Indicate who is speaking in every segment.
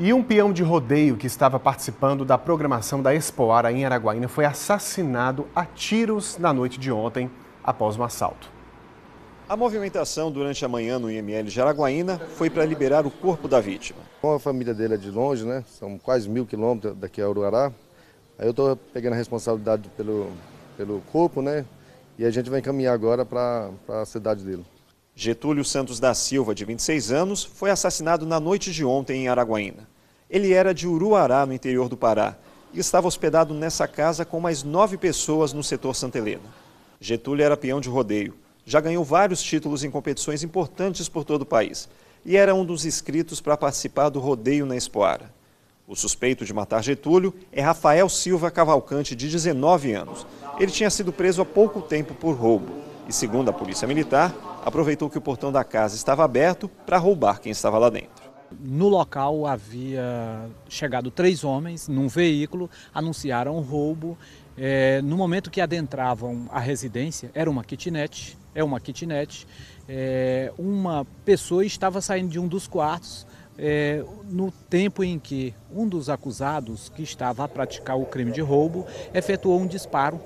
Speaker 1: E um peão de rodeio que estava participando da programação da Expoara em Araguaína foi assassinado a tiros na noite de ontem, após um assalto.
Speaker 2: A movimentação durante a manhã no IML de Araguaína foi para liberar o corpo da vítima. Com a família dele é de longe, né? São quase mil quilômetros daqui a Uruará. Aí eu estou pegando a responsabilidade pelo, pelo corpo, né? E a gente vai encaminhar agora para a cidade dele. Getúlio Santos da Silva, de 26 anos, foi assassinado na noite de ontem em Araguaína. Ele era de Uruará, no interior do Pará, e estava hospedado nessa casa com mais nove pessoas no setor Santa Helena. Getúlio era peão de rodeio, já ganhou vários títulos em competições importantes por todo o país e era um dos inscritos para participar do rodeio na Espoara. O suspeito de matar Getúlio é Rafael Silva Cavalcante, de 19 anos. Ele tinha sido preso há pouco tempo por roubo e, segundo a Polícia Militar, aproveitou que o portão da casa estava aberto para roubar quem estava lá dentro. No
Speaker 1: local havia chegado três homens num veículo, anunciaram o roubo. É, no momento que adentravam a residência, era uma kitnet, é uma kitnet, é, uma pessoa estava saindo de um dos quartos é, no tempo em que um dos acusados que estava a praticar o crime de roubo efetuou um disparo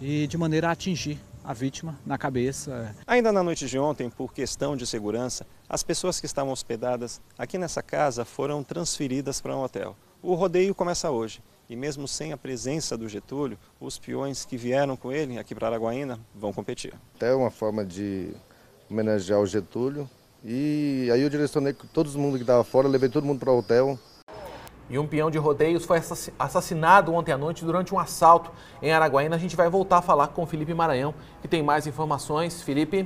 Speaker 1: e de maneira a atingir a vítima na cabeça. É.
Speaker 2: Ainda na noite de ontem, por questão de segurança, as pessoas que estavam hospedadas aqui nessa casa foram transferidas para um hotel. O rodeio começa hoje. E mesmo sem a presença do Getúlio, os peões que vieram com ele aqui para Araguaína vão competir.
Speaker 3: Até uma forma de homenagear o Getúlio. E aí eu direcionei todo mundo que estava fora, levei todo mundo para o hotel, e um peão de rodeios foi assassinado ontem à noite durante um assalto em Araguaína. A gente vai voltar a falar com o Felipe Maranhão, que tem mais informações. Felipe.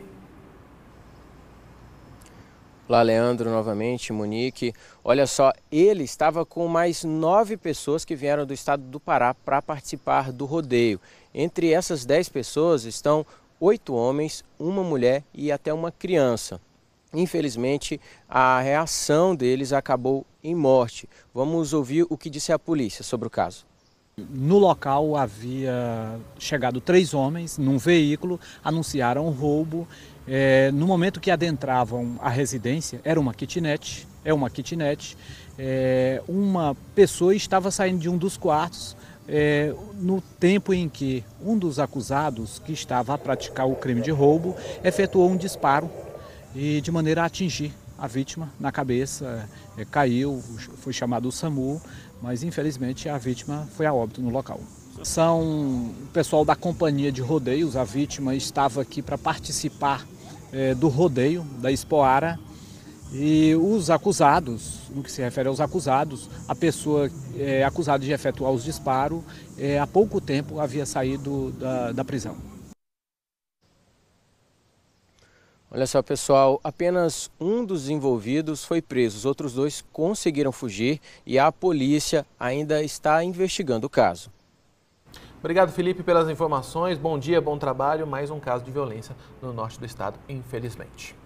Speaker 3: Olá, Leandro, novamente, Monique. Olha só, ele estava com mais nove pessoas que vieram do estado do Pará para participar do rodeio. Entre essas dez pessoas estão oito homens, uma mulher e até uma criança. Infelizmente, a reação deles acabou em morte. Vamos ouvir o que disse a polícia sobre o caso. No local
Speaker 1: havia chegado três homens num veículo, anunciaram roubo. É, no momento que adentravam a residência, era uma kitnet, é uma kitnet, é, uma pessoa estava saindo de um dos quartos é, no tempo em que um dos acusados que estava a praticar o crime de roubo efetuou um disparo e de maneira a atingir a vítima na cabeça, é, é, caiu, foi chamado o SAMU, mas infelizmente a vítima foi a óbito no local. São o pessoal da companhia de rodeios, a vítima estava aqui para participar é, do rodeio da Espoara e os acusados, no que se refere aos acusados, a pessoa é, acusada de efetuar os disparos, é, há pouco tempo havia saído da, da prisão.
Speaker 3: Olha só, pessoal, apenas um dos envolvidos foi preso, os outros dois conseguiram fugir e a polícia ainda está investigando o caso. Obrigado, Felipe, pelas informações. Bom dia, bom trabalho. Mais um caso de violência no norte do estado, infelizmente.